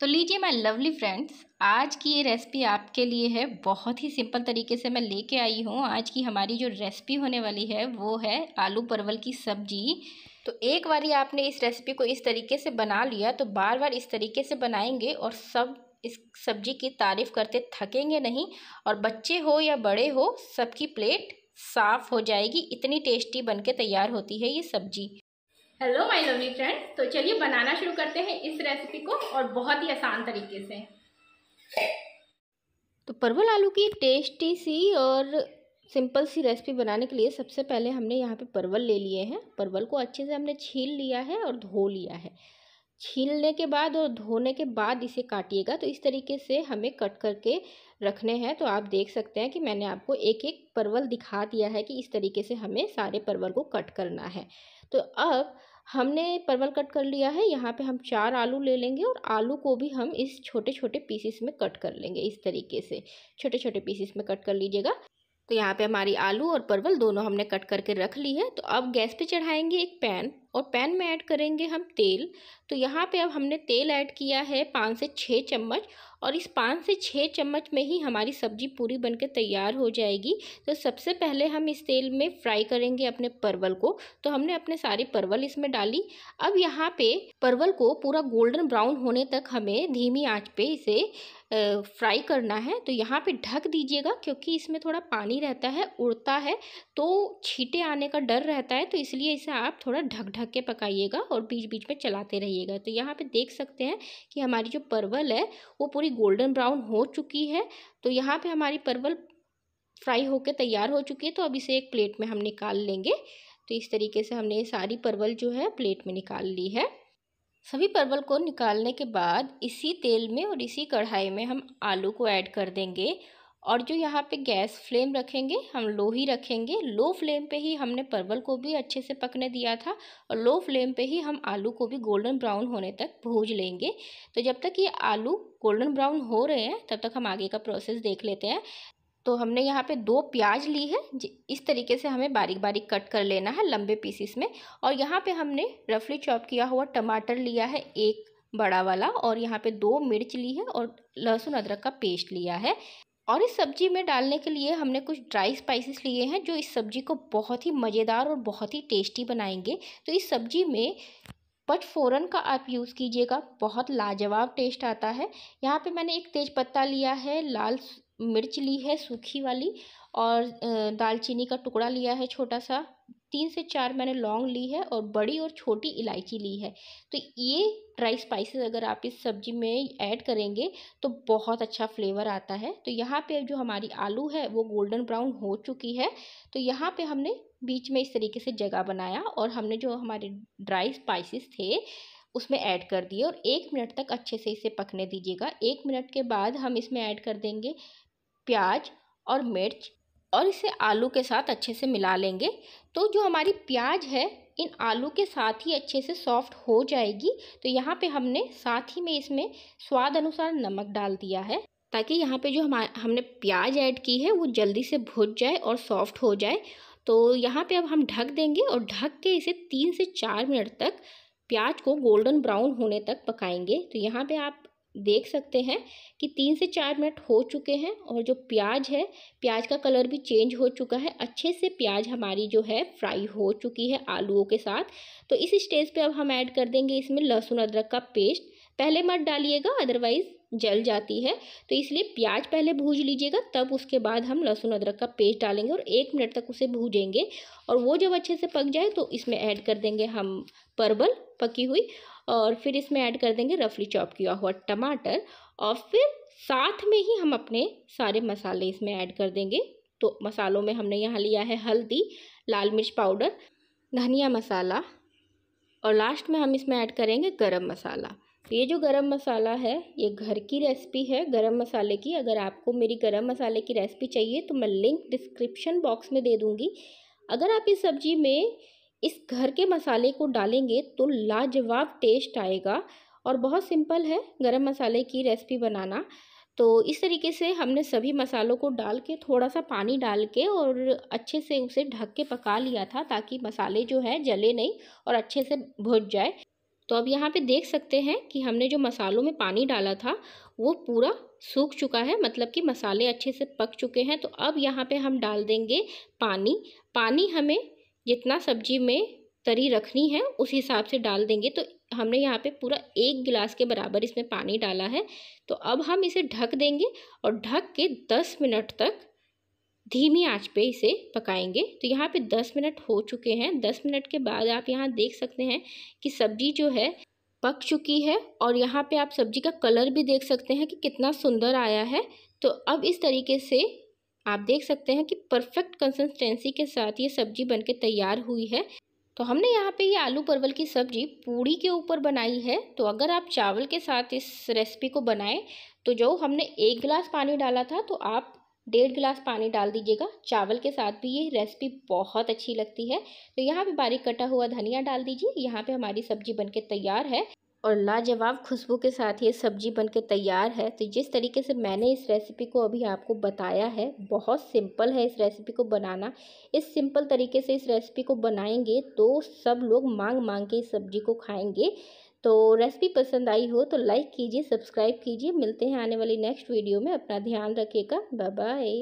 तो लीजिए my lovely friends आज की ये रेसिपी आपके लिए है बहुत ही सिंपल तरीके से मैं लेके आई हूँ आज की हमारी जो रेसिपी होने वाली है वो है आलू परवल की सब्जी तो एक बारी आपने इस रेसिपी को इस तरीके से बना लिया तो बार बार इस तरीके से बनाएंगे और सब इस सब्जी की तारीफ़ करते थकेंगे नहीं और बच्चे हो या बड़े हो सबकी प्लेट साफ़ हो जाएगी इतनी टेस्टी बनके तैयार होती है ये सब्जी हेलो माय लवली फ्रेंड्स तो चलिए बनाना शुरू करते हैं इस रेसिपी को और बहुत ही आसान तरीके से तो परवल आलू की टेस्टी सी और सिंपल सी रेसिपी बनाने के लिए सबसे पहले हमने यहाँ पे परवल ले लिए हैं परवल को अच्छे से हमने छील लिया है और धो लिया है छीलने के बाद और धोने के बाद इसे काटिएगा तो इस तरीके से हमें कट करके रखने हैं तो आप देख सकते हैं कि मैंने आपको एक एक परवल दिखा दिया है कि इस तरीके से हमें सारे परवल को कट करना है तो अब हमने परवल कट कर लिया है यहाँ पे हम चार आलू ले लेंगे और आलू को भी हम इस छोटे छोटे पीसेस में कट कर लेंगे इस तरीके से छोटे छोटे पीसेस में कट कर लीजिएगा तो यहाँ पे हमारी आलू और परवल दोनों हमने कट करके रख ली है तो अब गैस पे चढ़ाएंगे एक पैन और पैन में ऐड करेंगे हम तेल तो यहाँ पे अब हमने तेल ऐड किया है पाँच से छः चम्मच और इस पाँच से छः चम्मच में ही हमारी सब्जी पूरी बनकर तैयार हो जाएगी तो सबसे पहले हम इस तेल में फ्राई करेंगे अपने परवल को तो हमने अपने सारे परवल इसमें डाली अब यहाँ पे परवल को पूरा गोल्डन ब्राउन होने तक हमें धीमी आंच पे इसे फ्राई करना है तो यहाँ पे ढक दीजिएगा क्योंकि इसमें थोड़ा पानी रहता है उड़ता है तो छीटे आने का डर रहता है तो इसलिए इसे आप थोड़ा ढक ढक के पकाइएगा और बीच बीच में चलाते रहिएगा तो यहाँ पे देख सकते हैं कि हमारी जो परवल है वो पूरी थोड़ी गोल्डन ब्राउन हो चुकी है तो यहाँ पे हमारी परवल फ्राई होकर तैयार हो चुकी है तो अब इसे एक प्लेट में हम निकाल लेंगे तो इस तरीके से हमने सारी परवल जो है प्लेट में निकाल ली है सभी परवल को निकालने के बाद इसी तेल में और इसी कढ़ाई में हम आलू को ऐड कर देंगे और जो यहाँ पे गैस फ्लेम रखेंगे हम लो ही रखेंगे लो फ्लेम पे ही हमने परवल को भी अच्छे से पकने दिया था और लो फ्लेम पे ही हम आलू को भी गोल्डन ब्राउन होने तक भूज लेंगे तो जब तक ये आलू गोल्डन ब्राउन हो रहे हैं तब तक हम आगे का प्रोसेस देख लेते हैं तो हमने यहाँ पे दो प्याज ली है इस तरीके से हमें बारीक बारीक कट कर लेना है लंबे पीसीस में और यहाँ पे हमने रफली चॉप किया हुआ टमाटर लिया है एक बड़ा वाला और यहाँ पे दो मिर्च ली है और लहसुन अदरक का पेस्ट लिया है और इस सब्ज़ी में डालने के लिए हमने कुछ ड्राई स्पाइसेस लिए हैं जो इस सब्ज़ी को बहुत ही मज़ेदार और बहुत ही टेस्टी बनाएंगे तो इस सब्ज़ी में बट फ़ौरन का आप यूज़ कीजिएगा बहुत लाजवाब टेस्ट आता है यहाँ पे मैंने एक तेज पत्ता लिया है लाल मिर्च ली है सूखी वाली और दालचीनी का टुकड़ा लिया है छोटा सा तीन से चार मैंने लौंग ली है और बड़ी और छोटी इलायची ली है तो ये ड्राई स्पाइसेस अगर आप इस सब्जी में ऐड करेंगे तो बहुत अच्छा फ्लेवर आता है तो यहाँ पे जो हमारी आलू है वो गोल्डन ब्राउन हो चुकी है तो यहाँ पे हमने बीच में इस तरीके से जगह बनाया और हमने जो हमारे ड्राई स्पाइसेस थे उसमें ऐड कर दिए और एक मिनट तक अच्छे से इसे पकने दीजिएगा एक मिनट के बाद हम इसमें ऐड कर देंगे प्याज और मिर्च और इसे आलू के साथ अच्छे से मिला लेंगे तो जो हमारी प्याज है इन आलू के साथ ही अच्छे से सॉफ्ट हो जाएगी तो यहाँ पे हमने साथ ही में इसमें स्वाद अनुसार नमक डाल दिया है ताकि यहाँ पे जो हम हमने प्याज ऐड की है वो जल्दी से भुज जाए और सॉफ्ट हो जाए तो यहाँ पे अब हम ढक देंगे और ढक के इसे तीन से चार मिनट तक प्याज को गोल्डन ब्राउन होने तक पकाएंगे तो यहाँ पे आप देख सकते हैं कि तीन से चार मिनट हो चुके हैं और जो प्याज है प्याज का कलर भी चेंज हो चुका है अच्छे से प्याज हमारी जो है फ्राई हो चुकी है आलूओं के साथ तो इस स्टेज पे अब हम ऐड कर देंगे इसमें लहसुन अदरक का पेस्ट पहले मत डालिएगा अदरवाइज़ जल जाती है तो इसलिए प्याज पहले भूज लीजिएगा तब उसके बाद हम लहसुन अदरक का पेस्ट डालेंगे और एक मिनट तक उसे भूजेंगे और वो जब अच्छे से पक जाए तो इसमें ऐड कर देंगे हम परवल पकी हुई और फिर इसमें ऐड कर देंगे रफली चॉप किया हुआ टमाटर और फिर साथ में ही हम अपने सारे मसाले इसमें ऐड कर देंगे तो मसालों में हमने यहाँ लिया है हल्दी लाल मिर्च पाउडर धनिया मसाला और लास्ट में हम इसमें ऐड करेंगे गरम मसाला ये जो गरम मसाला है ये घर की रेसिपी है गरम मसाले की अगर आपको मेरी गरम मसाले की रेसिपी चाहिए तो मैं लिंक डिस्क्रिप्शन बॉक्स में दे दूँगी अगर आप इस सब्ज़ी में इस घर के मसाले को डालेंगे तो लाजवाब टेस्ट आएगा और बहुत सिंपल है गरम मसाले की रेसिपी बनाना तो इस तरीके से हमने सभी मसालों को डाल के थोड़ा सा पानी डाल के और अच्छे से उसे ढक के पका लिया था ताकि मसाले जो है जले नहीं और अच्छे से भुज जाए तो अब यहाँ पे देख सकते हैं कि हमने जो मसालों में पानी डाला था वो पूरा सूख चुका है मतलब कि मसाले अच्छे से पक चुके हैं तो अब यहाँ पे हम डाल देंगे पानी पानी हमें जितना सब्जी में तरी रखनी है उस हिसाब से डाल देंगे तो हमने यहाँ पे पूरा एक गिलास के बराबर इसमें पानी डाला है तो अब हम इसे ढक देंगे और ढक के दस मिनट तक धीमी आंच पे इसे पकाएंगे तो यहाँ पे 10 मिनट हो चुके हैं 10 मिनट के बाद आप यहाँ देख सकते हैं कि सब्जी जो है पक चुकी है और यहाँ पे आप सब्जी का कलर भी देख सकते हैं कि कितना सुंदर आया है तो अब इस तरीके से आप देख सकते हैं कि परफेक्ट कंसिस्टेंसी के साथ ये सब्जी बन तैयार हुई है तो हमने यहाँ पे ये आलू परवल की सब्जी पूड़ी के ऊपर बनाई है तो अगर आप चावल के साथ इस रेसिपी को बनाएं तो जो हमने एक गिलास पानी डाला था तो आप डेढ़ गिलास पानी डाल दीजिएगा चावल के साथ भी ये रेसिपी बहुत अच्छी लगती है तो यहाँ पे बारीक कटा हुआ धनिया डाल दीजिए यहाँ पे हमारी सब्जी बनके तैयार है और लाजवाब खुशबू के साथ ये सब्जी बनके तैयार है तो जिस तरीके से मैंने इस रेसिपी को अभी आपको बताया है बहुत सिंपल है इस रेसिपी को बनाना इस सिंपल तरीके से इस रेसिपी को बनाएंगे तो सब लोग मांग मांग के इस सब्जी को खाएंगे तो रेसिपी पसंद आई हो तो लाइक कीजिए सब्सक्राइब कीजिए मिलते हैं आने वाली नेक्स्ट वीडियो में अपना ध्यान रखिएगा बाय बाय